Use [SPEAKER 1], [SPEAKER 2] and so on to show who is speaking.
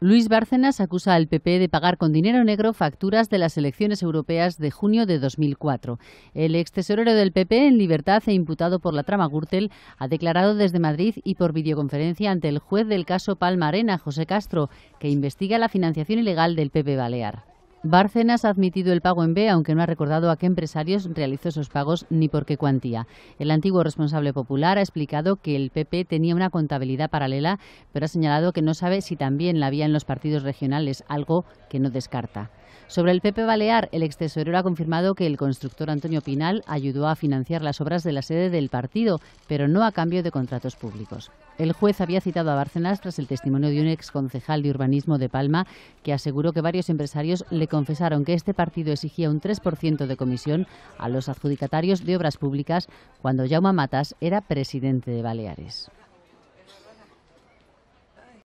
[SPEAKER 1] Luis Bárcenas acusa al PP de pagar con dinero negro facturas de las elecciones europeas de junio de 2004. El ex tesorero del PP en libertad e imputado por la trama Gürtel ha declarado desde Madrid y por videoconferencia ante el juez del caso Palma Arena, José Castro, que investiga la financiación ilegal del PP Balear. Bárcenas ha admitido el pago en B, aunque no ha recordado a qué empresarios realizó esos pagos ni por qué cuantía. El antiguo responsable popular ha explicado que el PP tenía una contabilidad paralela, pero ha señalado que no sabe si también la había en los partidos regionales, algo que no descarta. Sobre el PP Balear, el excesorero ha confirmado que el constructor Antonio Pinal ayudó a financiar las obras de la sede del partido, pero no a cambio de contratos públicos. El juez había citado a Bárcenas tras el testimonio de un ex concejal de urbanismo de Palma, que aseguró que varios empresarios le confesaron que este partido exigía un 3% de comisión a los adjudicatarios de obras públicas cuando Jaume Matas era presidente de Baleares.